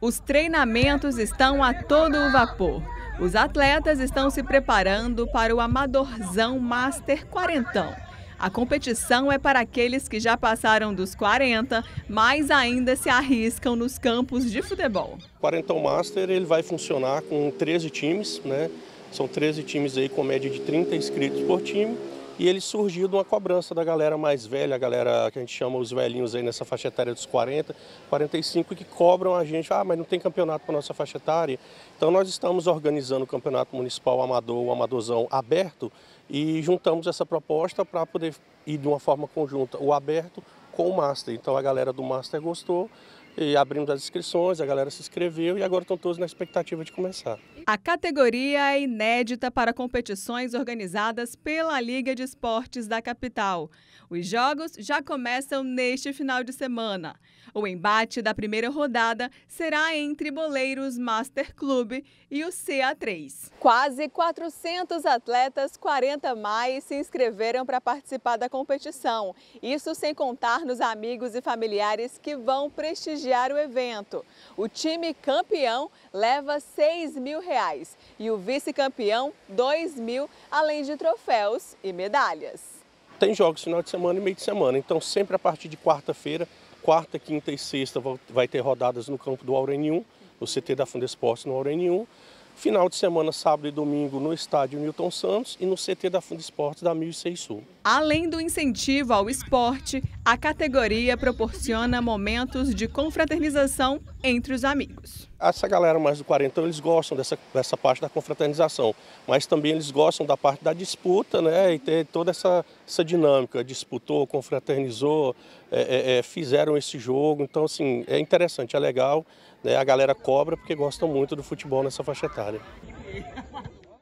Os treinamentos estão a todo vapor. Os atletas estão se preparando para o Amadorzão Master Quarentão. A competição é para aqueles que já passaram dos 40, mas ainda se arriscam nos campos de futebol. O Quarentão Master ele vai funcionar com 13 times, né? São 13 times aí com média de 30 inscritos por time e ele surgiu de uma cobrança da galera mais velha, a galera que a gente chama os velhinhos aí nessa faixa etária dos 40, 45, que cobram a gente, ah, mas não tem campeonato para nossa faixa etária. Então nós estamos organizando o campeonato municipal amador, o amadorzão aberto, e juntamos essa proposta para poder ir de uma forma conjunta, o aberto com o Master. Então a galera do Master gostou e abrimos as inscrições, a galera se inscreveu e agora estão todos na expectativa de começar. A categoria é inédita para competições organizadas pela Liga de Esportes da capital. Os jogos já começam neste final de semana. O embate da primeira rodada será entre Boleiros Master Clube e o CA3. Quase 400 atletas, 40 mais, se inscreveram para participar da competição. Isso sem contar nos amigos e familiares que vão prestigiar prestigiar o evento. O time campeão leva R$ 6 mil reais, e o vice-campeão R$ 2 mil, além de troféus e medalhas. Tem jogos final de semana e meio de semana, então sempre a partir de quarta-feira, quarta, quinta e sexta vai ter rodadas no campo do Aurenium, no CT da Fundesportes no Aurenium. Final de semana, sábado e domingo, no estádio Milton Santos e no CT da Fundo Esportes da 1006 Sul. Além do incentivo ao esporte, a categoria proporciona momentos de confraternização entre os amigos. Essa galera mais do 40 então, eles gostam dessa, dessa parte da confraternização, mas também eles gostam da parte da disputa, né? E ter toda essa, essa dinâmica, disputou, confraternizou, é, é, é fizeram esse jogo. Então, assim, é interessante, é legal. Né? A galera cobra porque gosta muito do futebol nessa faixa etária.